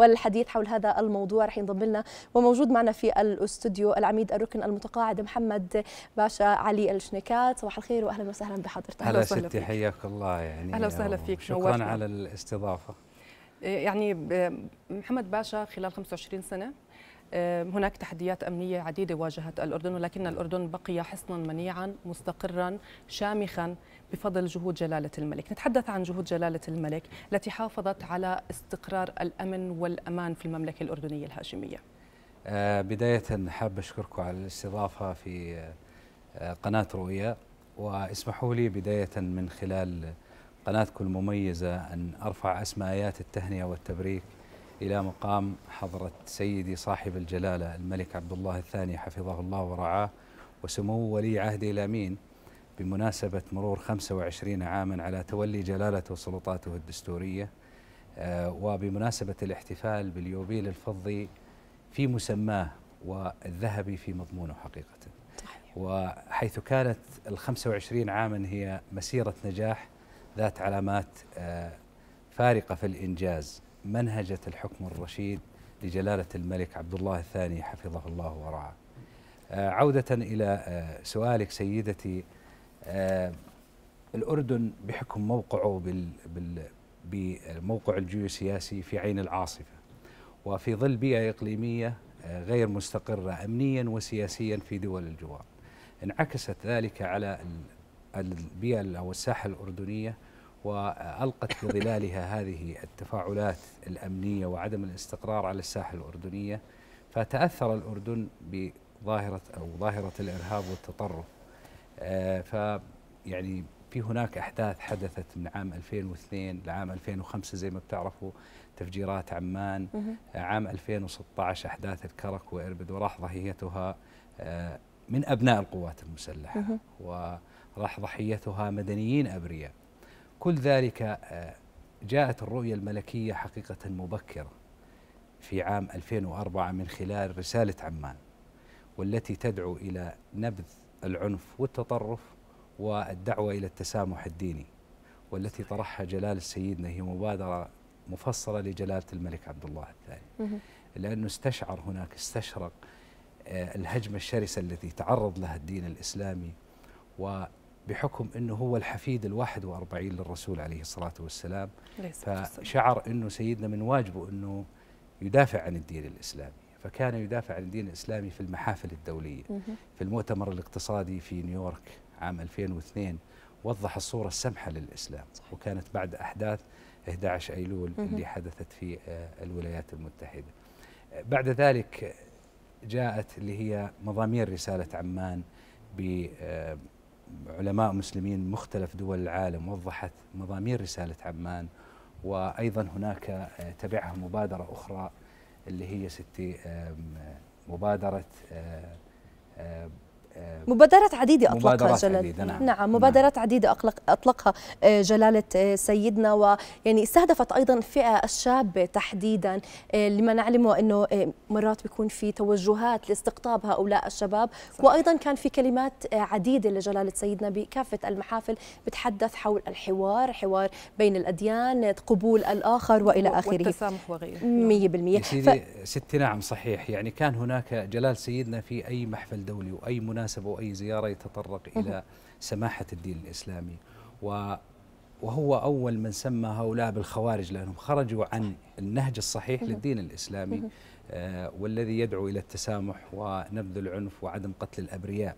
والحديث حول هذا الموضوع رح ينضم لنا وموجود معنا في الاستوديو العميد الركن المتقاعد محمد باشا علي الشنكات صباح الخير واهلا وسهلا بحضرتك اهلا ستي حياك الله يعني اهلا وسهلا فيك شكرا نورتنا. على الاستضافه إيه، يعني محمد باشا خلال 25 سنه هناك تحديات أمنية عديدة واجهت الأردن ولكن الأردن بقي حصنا منيعا مستقرا شامخا بفضل جهود جلالة الملك نتحدث عن جهود جلالة الملك التي حافظت على استقرار الأمن والأمان في المملكة الأردنية الهاشمية آه، بداية حاب أشكركم على الاستضافة في آه، قناة رؤية واسمحوا لي بداية من خلال قناتكم المميزة أن أرفع أسماءات التهنئة والتبريك إلى مقام حضرة سيدي صاحب الجلالة الملك عبد الله الثاني حفظه الله ورعاه وسمو ولي عهده الأمين بمناسبة مرور 25 عاما على تولي جلالته وسلطاته الدستورية آه، وبمناسبة الاحتفال باليوبيل الفضي في مسماه والذهبي في مضمونه حقيقة صحيح. وحيث كانت ال 25 عاما هي مسيرة نجاح ذات علامات آه، فارقة في الإنجاز منهجة الحكم الرشيد لجلالة الملك عبد الله الثاني حفظه الله ورعاه آه، عودة إلى آه، سؤالك سيدتي آه، الأردن بحكم موقعه بالموقع الجيوسياسي في عين العاصفة وفي ظل بيئة إقليمية غير مستقرة أمنيا وسياسيا في دول الجوار انعكست ذلك على البيئة أو الساحة الأردنية والقت في ظلالها هذه التفاعلات الامنيه وعدم الاستقرار على الساحه الاردنيه فتاثر الاردن بظاهره او ظاهره الارهاب والتطرف آه، ف يعني في هناك احداث حدثت من عام 2002 لعام 2005 زي ما بتعرفوا تفجيرات عمان عام 2016 احداث الكرك واربد وراح ضحيتها آه، من ابناء القوات المسلحه وراح ضحيتها مدنيين ابرياء كل ذلك آه، جاءت الرؤية الملكية حقيقة مبكرة في عام 2004 من خلال رسالة عمان والتي تدعو إلى نبذ العنف والتطرف والدعوة إلى التسامح الديني والتي طرحها جلال سيدنا هي مبادرة مفصلة لجلالة الملك عبد الله الثاني لأنه استشعر هناك استشرق آه، الهجمة الشرسة التي تعرض لها الدين الإسلامي بحكم أنه هو الحفيد الواحد وأربعين للرسول عليه الصلاة والسلام فشعر أنه سيدنا من واجبه أنه يدافع عن الدين الإسلامي فكان يدافع عن الدين الإسلامي في المحافل الدولية في المؤتمر الاقتصادي في نيويورك عام 2002 وضح الصورة السمحة للإسلام وكانت بعد أحداث 11 أيلول اللي حدثت في آه، الولايات المتحدة بعد ذلك جاءت اللي هي مضامير رسالة عمان ب آه، علماء مسلمين مختلف دول العالم وضحت مضامين رسالة عمان وأيضا هناك آه، تبعها مبادرة أخرى اللي هي ستي آه، مبادرة آه، مبادرات عديدة أطلقها مبادرات جلال عديدة نعم, نعم, نعم. مبادرات نعم. عديدة أطلق أطلقها آه، جلالة آه، سيدنا ويعني استهدفت أيضا الفئة الشابة تحديدا آه، لما نعلمه أنه مرات بيكون في توجهات لاستقطاب هؤلاء الشباب صح. وأيضا كان في كلمات عديدة لجلالة سيدنا بكافة المحافل بتحدث حول الحوار حوار بين الأديان قبول الآخر وإلى آخره والتسامح وغيره 100% نعم. ف... ستي نعم صحيح يعني كان هناك جلال سيدنا في أي محفل دولي وأي مناسبة أي زيارة يتطرق إلى سماحة الدين الإسلامي و وهو أول من سمى هؤلاء بالخوارج لأنهم خرجوا عن النهج الصحيح للدين الإسلامي آه، والذي يدعو إلى التسامح ونبذ العنف وعدم قتل الأبرياء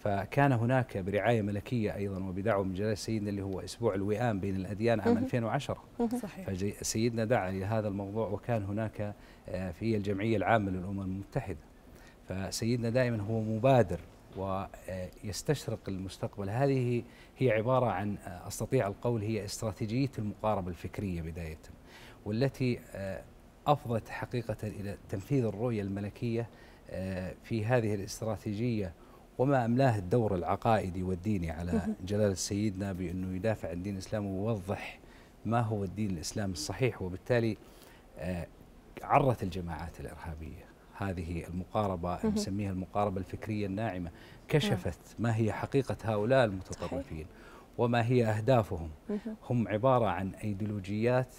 فكان هناك برعاية ملكية أيضا وبدعوة من جلالة سيدنا اللي هو أسبوع الوئام بين الأديان عام 2010 صحيح فسيدنا دعا إلى هذا الموضوع وكان هناك آه، في الجمعية العامة للأمم المتحدة فسيدنا دائما هو مبادر ويستشرق المستقبل هذه هي عبارة عن آه، أستطيع القول هي استراتيجية المقاربة الفكرية بداية والتي آه، أفضت حقيقة إلى تنفيذ الرؤية الملكية آه، في هذه الاستراتيجية وما أملاه الدور العقائدي والديني على جلالة سيدنا بأنه يدافع عن دين الإسلام ويوضح ما هو الدين الإسلام الصحيح وبالتالي عرت الجماعات الإرهابية هذه المقاربة نسميها المقاربة الفكرية الناعمة كشفت ما هي حقيقة هؤلاء المتطرفين وما هي أهدافهم هم عبارة عن أيديولوجيات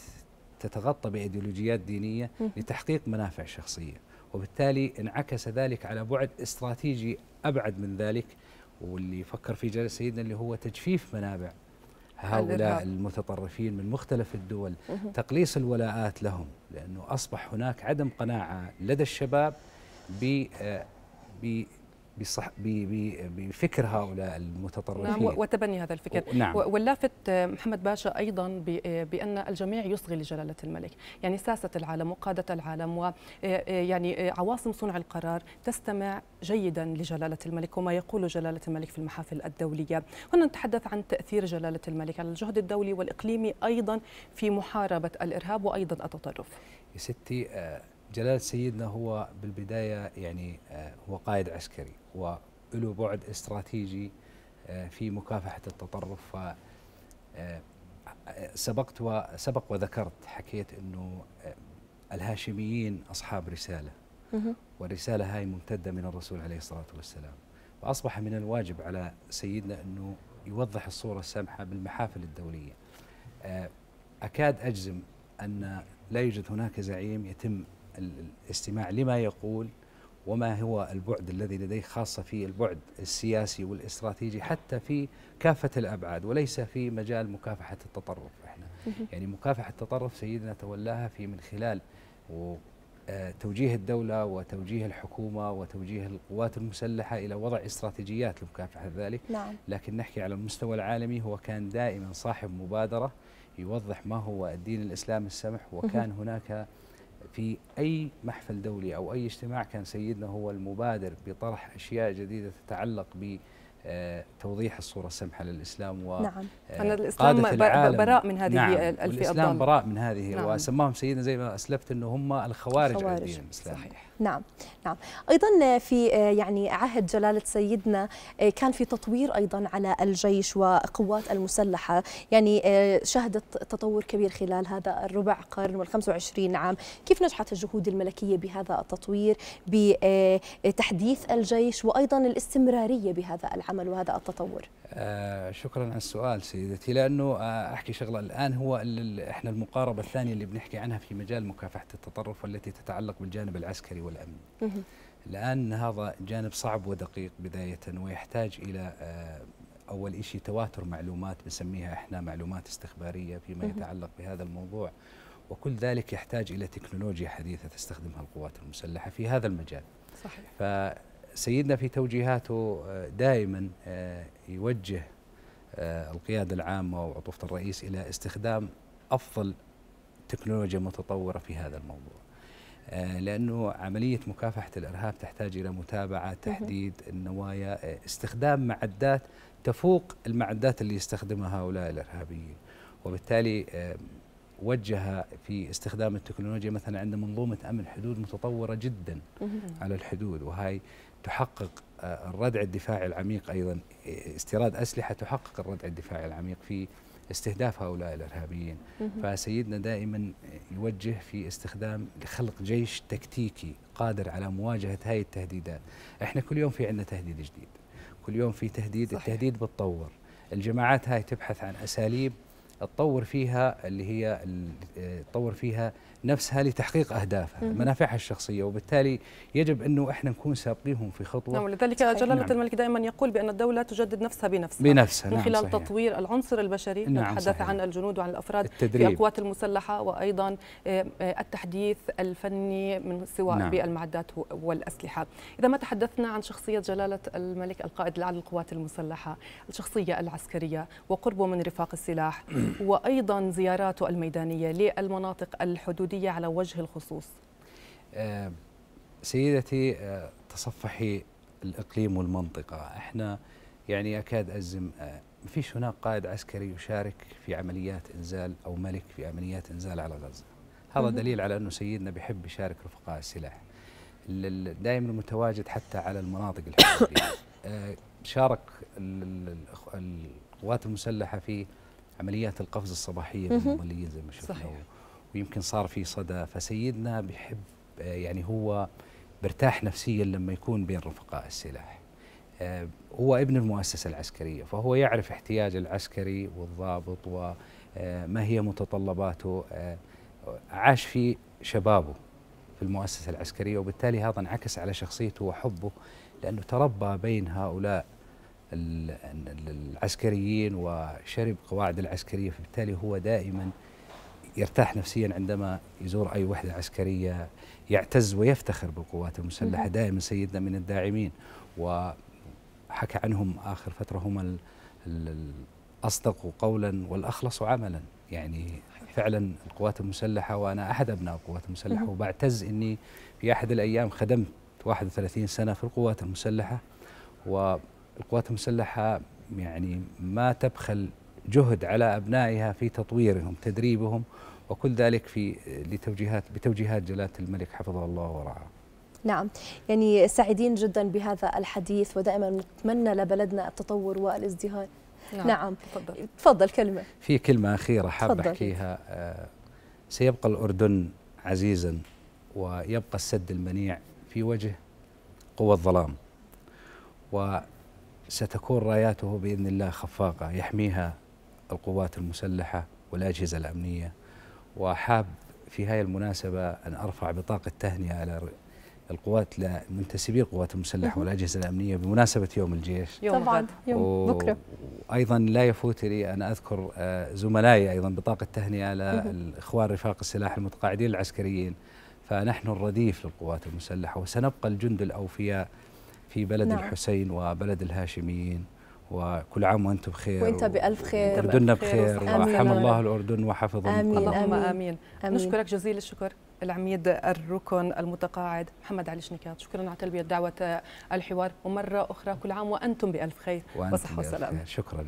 تتغطى بأيديولوجيات دينية لتحقيق منافع شخصية وبالتالي انعكس ذلك على بعد استراتيجي أبعد من ذلك واللي فكر فيه جلال سيدنا اللي هو تجفيف منابع هؤلاء المتطرفين من مختلف الدول تقليص الولاءات لهم لأنه أصبح هناك عدم قناعة لدى الشباب ب آه، بصح بفكر هؤلاء المتطرفين نعم وتبني هذا الفكر نعم. واللافت محمد باشا ايضا بان الجميع يصغي لجلاله الملك يعني ساسه العالم وقاده العالم ويعني آه، آه، آه، عواصم صنع القرار تستمع جيدا لجلاله الملك وما يقوله جلاله الملك في المحافل الدوليه هنا نتحدث عن تاثير جلاله الملك على الجهد الدولي والاقليمي ايضا في محاربه الارهاب وايضا التطرف يا ستي جلالة سيدنا هو بالبداية يعني هو قائد عسكري وله بعد استراتيجي آه، في مكافحة التطرف آه، سبقت وسبق وذكرت حكيت أنه آه، الهاشميين أصحاب رسالة والرسالة هاي ممتدة من الرسول عليه الصلاة والسلام فأصبح من الواجب على سيدنا أنه يوضح الصورة السمحة بالمحافل الدولية أكاد أجزم أن لا يوجد هناك زعيم يتم الاستماع لما يقول وما هو البعد الذي لديه خاصة في البعد السياسي والاستراتيجي حتى في كافة الأبعاد وليس في مجال مكافحة التطرف احنا يعني مكافحة التطرف سيدنا تولاها في من خلال آه، توجيه الدولة وتوجيه الحكومة وتوجيه القوات المسلحة إلى وضع استراتيجيات لمكافحة ذلك نعم. لكن نحكي على المستوى العالمي هو كان دائما صاحب مبادرة يوضح ما هو الدين الإسلامي السمح وكان هناك في أي محفل دولي أو أي اجتماع كان سيدنا هو المبادر بطرح أشياء جديدة تتعلق ب توضيح الصورة السمحة للإسلام و نعم آه، أن الإسلام براء من هذه نعم. آه، الفئه الإسلام براء من هذه نعم. وسماهم سيدنا زي ما أسلفت أنه هم الخوارج, الخوارج. الدين الإسلامي صحيح. نعم نعم أيضا آه، في يعني عهد جلالة سيدنا كان في تطوير أيضا على الجيش وقوات المسلحة يعني شهدت تطور كبير خلال هذا الربع قرن وال25 عام كيف نجحت الجهود الملكية بهذا التطوير بتحديث الجيش وأيضا الاستمرارية بهذا العمل العمل وهذا التطور؟ آه شكرا على السؤال سيدتي لانه آه احكي شغله الان هو احنا المقاربه الثانيه اللي بنحكي عنها في مجال مكافحه التطرف والتي تتعلق بالجانب العسكري والامني. الان هذا جانب صعب ودقيق بدايه ويحتاج الى آه اول شيء تواتر معلومات بنسميها احنا معلومات استخباريه فيما يتعلق بهذا الموضوع وكل ذلك يحتاج الى تكنولوجيا حديثه تستخدمها القوات المسلحه في هذا المجال. صحيح. سيدنا في توجيهاته آه، دائما آه، يوجه آه، القيادة العامة وعطوفة الرئيس إلى استخدام أفضل تكنولوجيا متطورة في هذا الموضوع لأنه عملية مكافحة الإرهاب تحتاج إلى متابعة تحديد النوايا استخدام معدات تفوق المعدات اللي يستخدمها هؤلاء الإرهابيين وبالتالي وجه في استخدام التكنولوجيا مثلا عند منظومة أمن حدود متطورة جدا على الحدود وهي تحقق آه، الردع الدفاعي العميق ايضا آه، استيراد اسلحه تحقق الردع الدفاعي العميق في استهداف هؤلاء الارهابيين فسيدنا دائما يوجه في استخدام لخلق جيش تكتيكي قادر على مواجهه هذه التهديدات احنا كل يوم في عندنا تهديد جديد كل يوم في تهديد صحيح. التهديد بتطور الجماعات هاي تبحث عن اساليب تطور فيها اللي هي آه، تطور فيها نفسها لتحقيق اهدافها منافعها الشخصيه وبالتالي يجب انه احنا نكون سابقيهم في خطوه نعم ولذلك جلاله نعم. الملك دائما يقول بان الدوله تجدد نفسها بنفسها بنفسها من نعم خلال صحيح. تطوير العنصر البشري نعم نتحدث عن الجنود وعن الافراد التدريب. في القوات المسلحه وايضا آه، آه، التحديث الفني من سواء نعم. بالمعدات والاسلحه اذا ما تحدثنا عن شخصيه جلاله الملك القائد الاعلى للقوات المسلحه الشخصيه العسكريه وقربه من رفاق السلاح وأيضا زياراته الميدانية للمناطق الحدودية على وجه الخصوص آه، سيدتي آه، تصفحي الإقليم والمنطقة احنا يعني أكاد أجزم آه، ما فيش هناك قائد عسكري يشارك في عمليات إنزال أو ملك في عمليات إنزال على غزة هذا دليل على أنه سيدنا بيحب يشارك رفقاء السلاح دائما متواجد حتى على المناطق الحدودية شارك القوات المسلحة في عمليات القفز الصباحيه بالممليين زي ما شفنا صحيح. ويمكن صار في صدى فسيدنا بيحب آه، يعني هو برتاح نفسيا لما يكون بين رفقاء السلاح آه، هو ابن المؤسسة العسكرية فهو يعرف احتياج العسكري والضابط وما آه، هي متطلباته عاش في شبابه في المؤسسة العسكرية وبالتالي هذا انعكس على شخصيته وحبه لأنه تربى بين هؤلاء العسكريين وشرب قواعد العسكرية فبالتالي هو دائما يرتاح نفسيا عندما يزور أي وحدة عسكرية يعتز ويفتخر بالقوات المسلحة دائما سيدنا من الداعمين وحكى عنهم آخر فترة هم الأصدق قولا والأخلص عملا يعني فعلا القوات المسلحة وأنا أحد أبناء القوات المسلحة وبعتز أني في أحد الأيام خدمت 31 سنة في القوات المسلحة و القوات المسلحة يعني ما تبخل جهد على أبنائها في تطويرهم تدريبهم وكل ذلك في لتوجيهات بتوجيهات جلالة الملك حفظه الله ورعاه نعم يعني سعيدين جدا بهذا الحديث ودائما نتمنى لبلدنا التطور والازدهار نعم, نعم. تفضل. تفضل كلمة في كلمة أخيرة حاب أحكيها آه، سيبقى الأردن عزيزا ويبقى السد المنيع في وجه قوى الظلام ستكون راياته باذن الله خفاقه يحميها القوات المسلحه والاجهزه الامنيه وحاب في هذه المناسبه ان ارفع بطاقه تهنئه على القوات لمنتسبي القوات المسلحه والاجهزه الامنيه بمناسبه يوم الجيش يوم طبعا يوم و... بكره وايضا لا يفوت لي ان اذكر آه، زملائي ايضا بطاقه تهنئه للاخوان رفاق السلاح المتقاعدين العسكريين فنحن الرديف للقوات المسلحه وسنبقى الجند الاوفياء في بلد نعم. الحسين وبلد الهاشميين وكل عام وانتم بخير وانت بالف خير اردننا بخير, بخير الله الاردن وحفظه امين اللهم امين, آمين. نشكرك جزيل الشكر العميد الركن المتقاعد محمد علي شنكات شكرا على تلبيه دعوه الحوار ومره اخرى كل عام وانتم بالف خير وصحه وسلامه شكرا